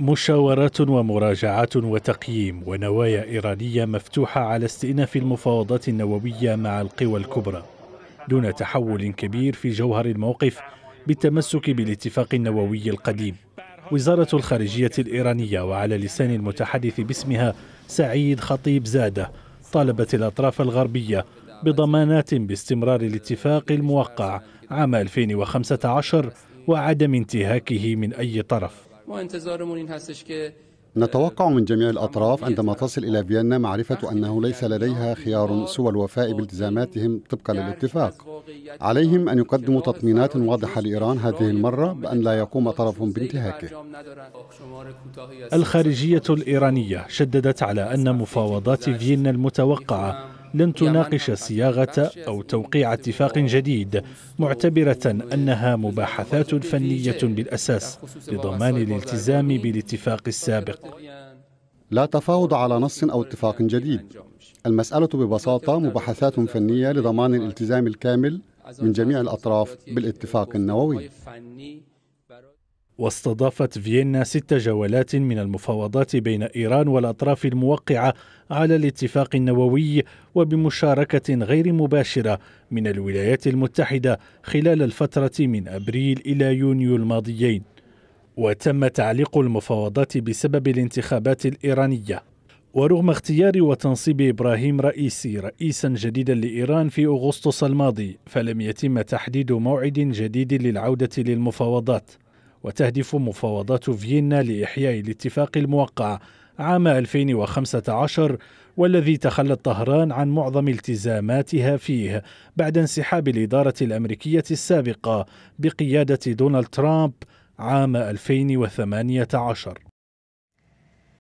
مشاورات ومراجعات وتقييم ونوايا إيرانية مفتوحة على استئناف المفاوضات النووية مع القوى الكبرى دون تحول كبير في جوهر الموقف بالتمسك بالاتفاق النووي القديم وزارة الخارجية الإيرانية وعلى لسان المتحدث باسمها سعيد خطيب زادة طالبت الأطراف الغربية بضمانات باستمرار الاتفاق الموقع عام 2015 وعدم انتهاكه من أي طرف وانتظارمون این هستش که اه، نتوقع من جميع الأطراف عندما تصل إلى فيينا معرفة أنه ليس لديها خيار سوى الوفاء بالتزاماتهم طبقا للاتفاق عليهم أن يقدموا تطمينات واضحة لإيران هذه المرة بأن لا يقوم طرف بانتهاكه الخارجية الإيرانية شددت على أن مفاوضات فيينا المتوقعة لن تناقش صياغة أو توقيع اتفاق جديد معتبرة أنها مباحثات فنية بالأساس لضمان الالتزام بالاتفاق السابق لا تفاوض على نص أو اتفاق جديد المسألة ببساطة مباحثات فنية لضمان الالتزام الكامل من جميع الأطراف بالاتفاق النووي واستضافت فيينا ست جولات من المفاوضات بين إيران والأطراف الموقعة على الاتفاق النووي وبمشاركة غير مباشرة من الولايات المتحدة خلال الفترة من أبريل إلى يونيو الماضيين وتم تعليق المفاوضات بسبب الانتخابات الإيرانية ورغم اختيار وتنصيب إبراهيم رئيسي رئيسا جديدا لإيران في أغسطس الماضي فلم يتم تحديد موعد جديد للعودة للمفاوضات وتهدف مفاوضات فيينا لإحياء الاتفاق الموقع عام 2015 والذي تخلت طهران عن معظم التزاماتها فيه بعد انسحاب الإدارة الأمريكية السابقة بقيادة دونالد ترامب عام 2018